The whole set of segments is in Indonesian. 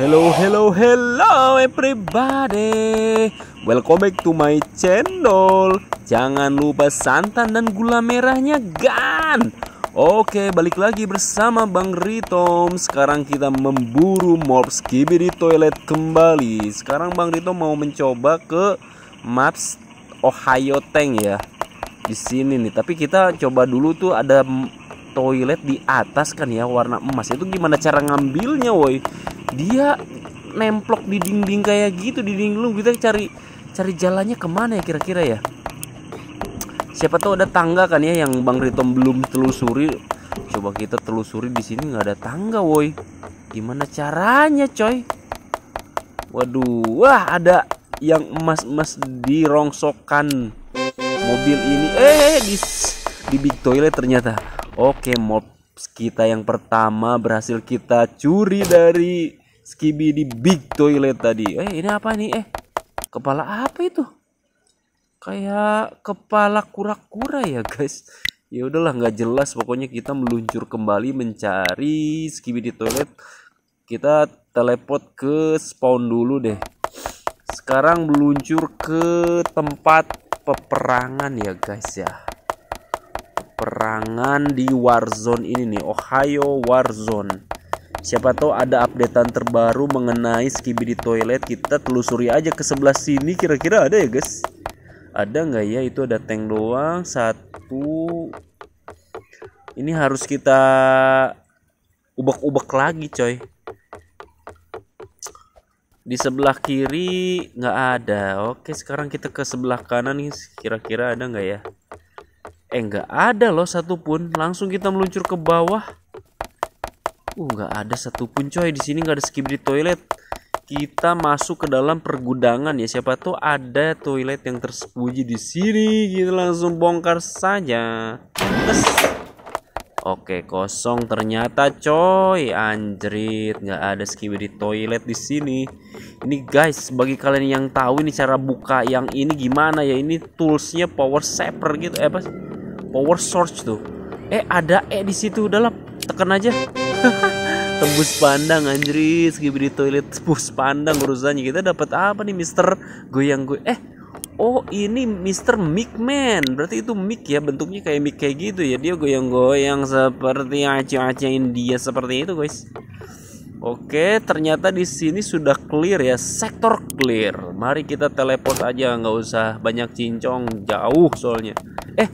Hello, hello, hello everybody Welcome back to my channel Jangan lupa santan dan gula merahnya gan Oke, balik lagi bersama Bang Ritom Sekarang kita memburu mob kibi di toilet kembali Sekarang Bang Ritom mau mencoba ke maps Ohio Tank ya di sini nih tapi kita coba dulu tuh ada toilet di atas kan ya warna emas itu gimana cara ngambilnya woi dia nemplok di dinding kayak gitu di dinding lu kita cari cari jalannya kemana ya kira-kira ya siapa tahu ada tangga kan ya yang bang Ritom belum telusuri coba kita telusuri di sini nggak ada tangga woi gimana caranya coy waduh wah ada yang emas emas dirongsokan mobil ini eh, eh di di big toilet ternyata oke mob kita yang pertama berhasil kita curi dari Skibi di big toilet tadi. Eh ini apa nih? Eh kepala apa itu? Kayak kepala kura-kura ya guys. Ya udahlah nggak jelas pokoknya kita meluncur kembali mencari Skibi di toilet. Kita teleport ke spawn dulu deh. Sekarang meluncur ke tempat peperangan ya guys ya. Peperangan di Warzone ini nih, Ohio Warzone Siapa tahu ada updatean terbaru mengenai skibidi toilet kita telusuri aja ke sebelah sini kira-kira ada ya guys. Ada nggak ya itu ada tank doang satu. Ini harus kita ubek-ubek lagi coy. Di sebelah kiri nggak ada. Oke sekarang kita ke sebelah kanan nih kira-kira ada nggak ya? Eh nggak ada loh satupun. Langsung kita meluncur ke bawah Uh, nggak ada satupun coy di sini nggak ada skip di toilet. Kita masuk ke dalam pergudangan ya. Siapa tuh ada toilet yang tersembunyi di sini. Kita langsung bongkar saja. Tes. Oke, kosong ternyata coy. Anjrit, nggak ada skip di toilet di sini. Ini guys, bagi kalian yang tahu ini cara buka yang ini gimana ya? Ini toolsnya power saver gitu. Eh apa? Power source tuh. Eh ada eh di situ. Udah tekan aja. tembus pandang anjris segi di toilet tembus pandang urusannya kita dapat apa nih Mister goyang gue eh Oh ini Mister Mic Man Berarti itu Mick ya bentuknya kayak mic kayak gitu ya Dia goyang-goyang seperti aceh-aceh dia seperti itu guys Oke ternyata di sini sudah clear ya Sektor clear Mari kita teleport aja nggak usah banyak cincong Jauh soalnya Eh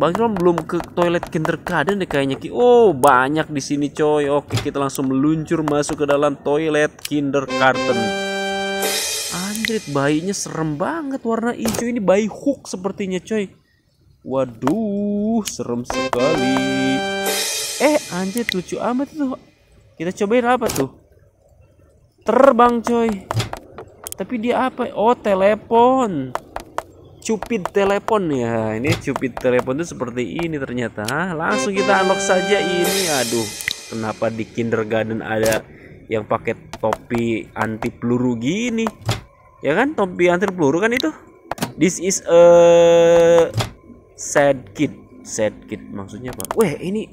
Bang Ron belum ke toilet kindergarten deh kayaknya Ki. Oh, banyak di sini coy. Oke, kita langsung meluncur masuk ke dalam toilet kindergarten. Anjrit, bayinya serem banget warna hijau ini bayi hook sepertinya coy. Waduh, serem sekali. Eh, anjir lucu amat tuh. Kita cobain apa tuh? Terbang coy. Tapi dia apa? Oh, telepon cupid telepon ya ini cupid telepon itu seperti ini ternyata langsung kita unlock saja ini aduh kenapa di kindergarten ada yang pakai topi anti peluru gini ya kan topi anti peluru kan itu this is a sad kid sad kid maksudnya apa weh ini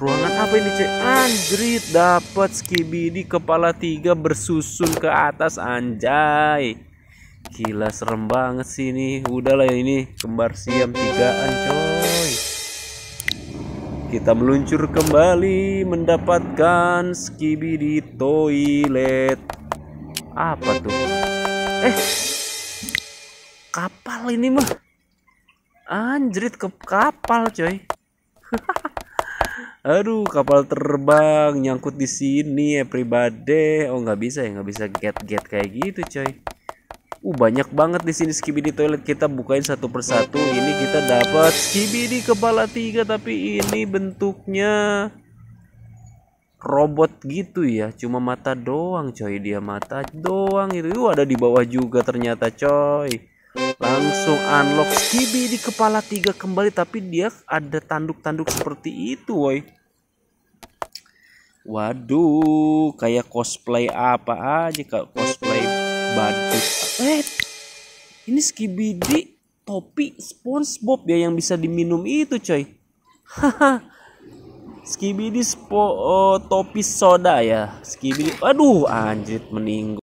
ruangan apa ini cek anjrit dapat skibidi kepala tiga bersusun ke atas anjay Gila serem banget sih ini. Udahlah ini kembar siam tigaan coy. Kita meluncur kembali mendapatkan skibi di toilet. Apa tuh? Eh. Kapal ini mah. Anjrit ke kapal coy. Aduh, kapal terbang nyangkut di sini ya pribadi. Oh, nggak bisa ya, nggak bisa get-get kayak gitu, coy. Uh banyak banget di sini skibidi toilet kita bukain satu persatu. Ini kita dapat skibidi kepala tiga tapi ini bentuknya robot gitu ya. Cuma mata doang coy dia mata doang itu. Uh, ada di bawah juga ternyata coy. Langsung unlock skibidi kepala tiga kembali tapi dia ada tanduk-tanduk seperti itu woi. Waduh, kayak cosplay apa aja kak cos badut eh ini skibidi topi SpongeBob ya yang bisa diminum itu coy haha skibidi spo, uh, topi soda ya skibidi aduh anjir meninggal